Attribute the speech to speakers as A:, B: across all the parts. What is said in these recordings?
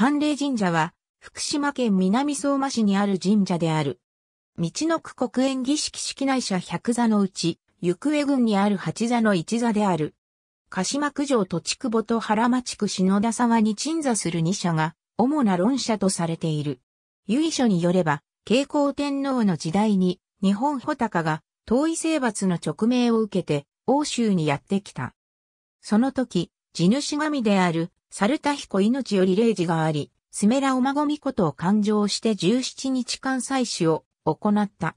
A: 寒冷神社は、福島県南相馬市にある神社である。道の区国園儀式式内社百座のうち、行方郡にある八座の一座である。鹿島九条土地区保と原町区篠田沢に鎮座する二社が、主な論者とされている。由緒によれば、慶光天皇の時代に、日本穂高が、遠い征伐の直命を受けて、欧州にやってきた。その時、地主神である猿田彦命より礼事があり、スメラお孫ミことを勘定して17日間祭祀を行った。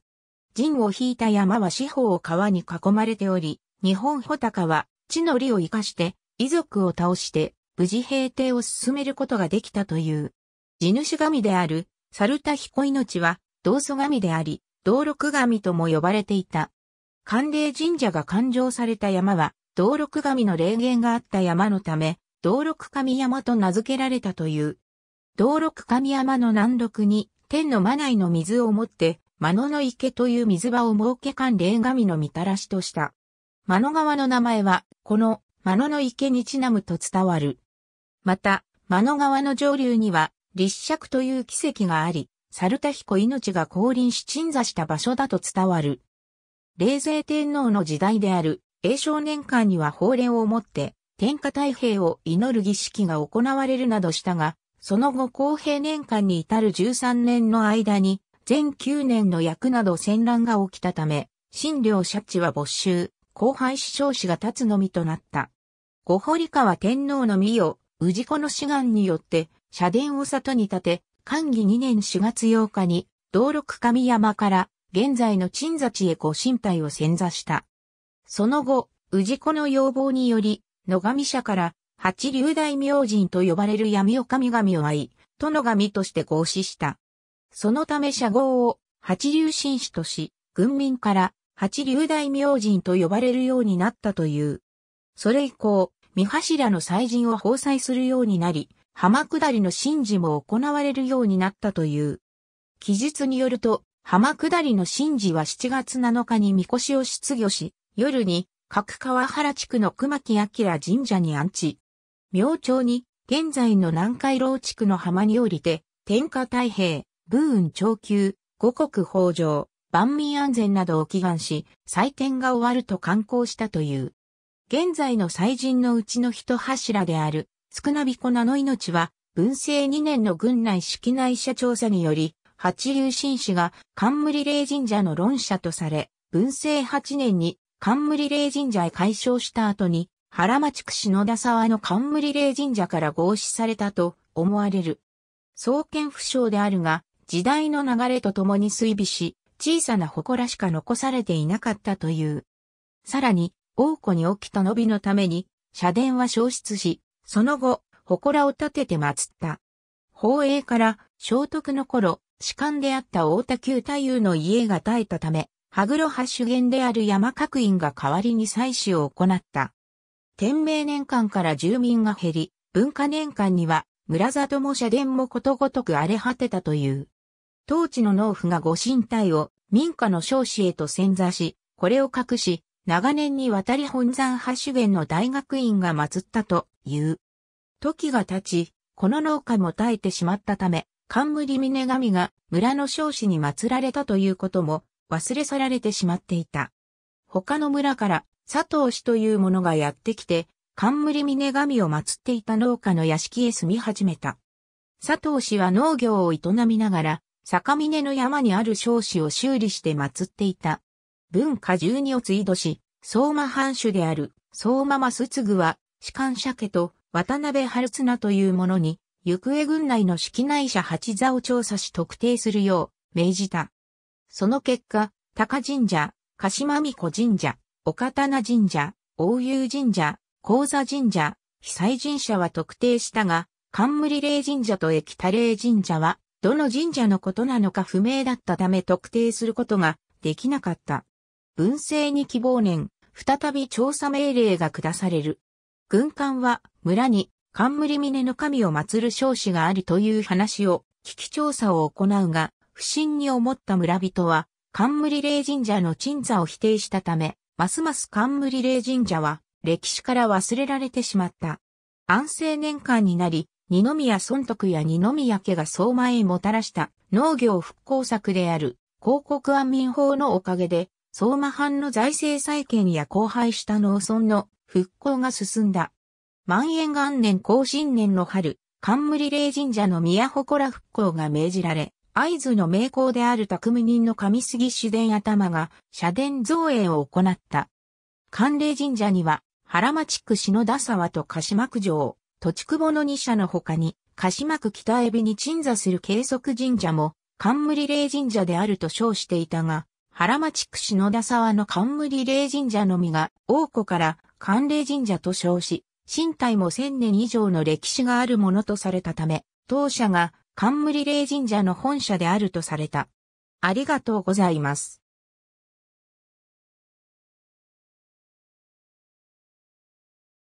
A: 陣を引いた山は四方を川に囲まれており、日本穂高は地の利を生かして遺族を倒して無事平定を進めることができたという。地主神である猿田彦命は道祖神であり、道六神とも呼ばれていた。寒令神社が勘定された山は、道六神の霊言があった山のため、道六神山と名付けられたという。道六神山の南麓に、天の間内の水をもって、間野の池という水場を設け関霊神のみたらしとした。間野川の名前は、この間野の池にちなむと伝わる。また、間野川の上流には、立石という奇跡があり、猿田彦命が降臨し鎮座した場所だと伝わる。冷泉天皇の時代である、永少年間には法令をもって、天下太平を祈る儀式が行われるなどしたが、その後公平年間に至る13年の間に、全9年の役など戦乱が起きたため、新領社地は没収、後輩師匠氏が立つのみとなった。五堀川天皇の御代、氏子の志願によって、社殿を里に建て、寛義2年4月8日に、道六神山から、現在の鎮座地へご神体を潜座した。その後、氏子の要望により、野上社から八竜大明神と呼ばれる闇を神々を愛、殿神として合祀した。そのため社号を八竜神使とし、軍民から八竜大明神と呼ばれるようになったという。それ以降、三柱の祭神を奉祭するようになり、浜下りの神事も行われるようになったという。記述によると、浜下りの神事は7月7日に神輿を出業し、夜に角川原地区の熊木明神社に安置。明朝に、現在の南海老地区の浜に降りて、天下太平、武運長久、五国豊穣、万民安全などを祈願し、祭典が終わると観光したという。現在の祭神のうちの一柱である、少なびこ名の命は、文政2年の軍内式内社調査により、八流新士が冠霊神社の論者とされ、文政8年に冠霊神社へ解消した後に、原町区篠田沢の冠霊神社から合祀されたと思われる。創建不詳であるが、時代の流れとともに衰微し、小さな祠しか残されていなかったという。さらに、王庫に起きた伸びのために、社殿は消失し、その後、祠を建てて祀った。宝永から、聖徳の頃、士官であった大田旧太夫の家が耐えたため、羽黒派主源である山角院が代わりに祭祀を行った。天明年間から住民が減り、文化年間には村里も社殿もことごとく荒れ果てたという。当地の農夫がご神体を民家の少子へと潜座し、これを隠し、長年にわたり本山派主源の大学院が祀ったという。時が経ち、この農家も耐えてしまったため、冠峰神が村の少子に祀られたということも忘れ去られてしまっていた。他の村から佐藤氏という者がやってきて、冠峰神を祀っていた農家の屋敷へ住み始めた。佐藤氏は農業を営みながら、坂峰の山にある少子を修理して祀っていた。文化十二を追どし、相馬藩主である相馬正次は、士官者家と渡辺春綱という者に、行方軍内の式内者八座を調査し特定するよう命じた。その結果、高神社、鹿島美子神社、岡棚神社、大湯神社、高座神社、被災神社は特定したが、冠霊神社と液多霊神社は、どの神社のことなのか不明だったため特定することができなかった。文政に希望年、再び調査命令が下される。軍艦は村に冠峰の神を祀る少子があるという話を聞き調査を行うが、不審に思った村人は、冠霊神社の鎮座を否定したため、ますます冠霊神社は歴史から忘れられてしまった。安政年間になり、二宮尊徳や二宮家が相馬へもたらした農業復興策である広告安民法のおかげで、相馬藩の財政再建や荒廃した農村の復興が進んだ。万延元年後新年の春、冠霊神社の宮祠復興が命じられ、会津の名工である匠人の上杉主伝頭が社殿造営を行った。寒冷神社には、原町区篠田沢と鹿島区城、土地久保の二社の他に、鹿島区北海老に鎮座する慶則神社も、冠霊神社であると称していたが、原町区篠田沢の冠霊神社のみが、王庫から寒霊神社と称し、身体も千年以上の歴史があるものとされたため、当社が冠霊神社の本社であるとされた。ありがとうございます。